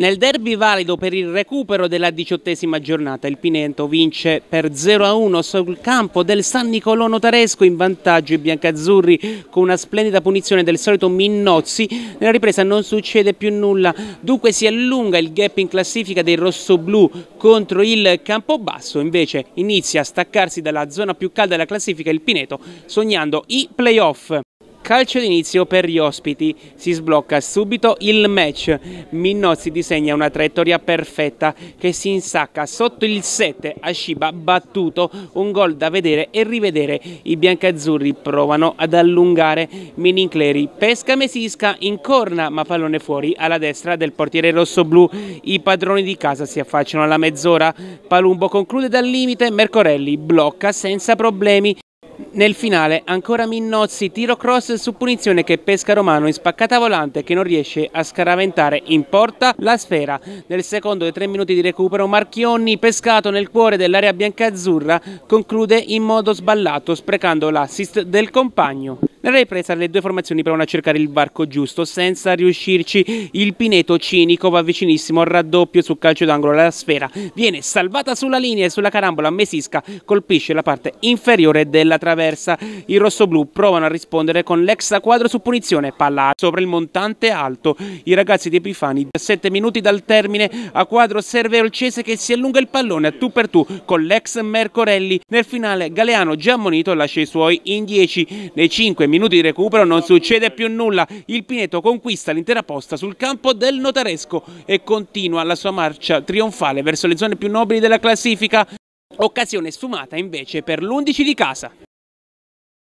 Nel derby valido per il recupero della diciottesima giornata, il Pinento vince per 0-1 sul campo del San Nicolò Notaresco in vantaggio i biancazzurri con una splendida punizione del solito Minnozzi. Nella ripresa non succede più nulla, dunque si allunga il gap in classifica dei rossoblù contro il Campobasso, invece inizia a staccarsi dalla zona più calda della classifica il Pineto sognando i playoff calcio d'inizio per gli ospiti. Si sblocca subito il match. Minnozzi disegna una traiettoria perfetta che si insacca sotto il 7. a Shiba battuto, un gol da vedere e rivedere. I biancazzurri provano ad allungare Minincleri. Pesca Mesisca in corna, ma pallone fuori alla destra del portiere rosso-blu. I padroni di casa si affacciano alla mezz'ora. Palumbo conclude dal limite, Mercorelli blocca senza problemi. Nel finale ancora Minnozzi, tiro cross su punizione che pesca Romano in spaccata volante che non riesce a scaraventare in porta la sfera. Nel secondo dei tre minuti di recupero Marchionni, pescato nel cuore dell'area biancazzurra, conclude in modo sballato sprecando l'assist del compagno. Nella ripresa le due formazioni provano a cercare il varco giusto senza riuscirci. Il Pineto cinico va vicinissimo al raddoppio su calcio d'angolo. La sfera viene salvata sulla linea e sulla carambola Mesisca colpisce la parte inferiore della traversa. I rossoblù provano a rispondere con l'ex quadro su punizione. Palla sopra il montante alto. I ragazzi di Epifani, 7 minuti dal termine, a quadro serve Olcese che si allunga il pallone a tu per tu con l'ex Mercorelli. Nel finale Galeano già ammonito lascia i suoi in 10. Nei 5 minuti di recupero non succede più nulla. Il Pineto conquista l'intera posta sul campo del Notaresco e continua la sua marcia trionfale verso le zone più nobili della classifica. Occasione sfumata invece per l'11 di casa.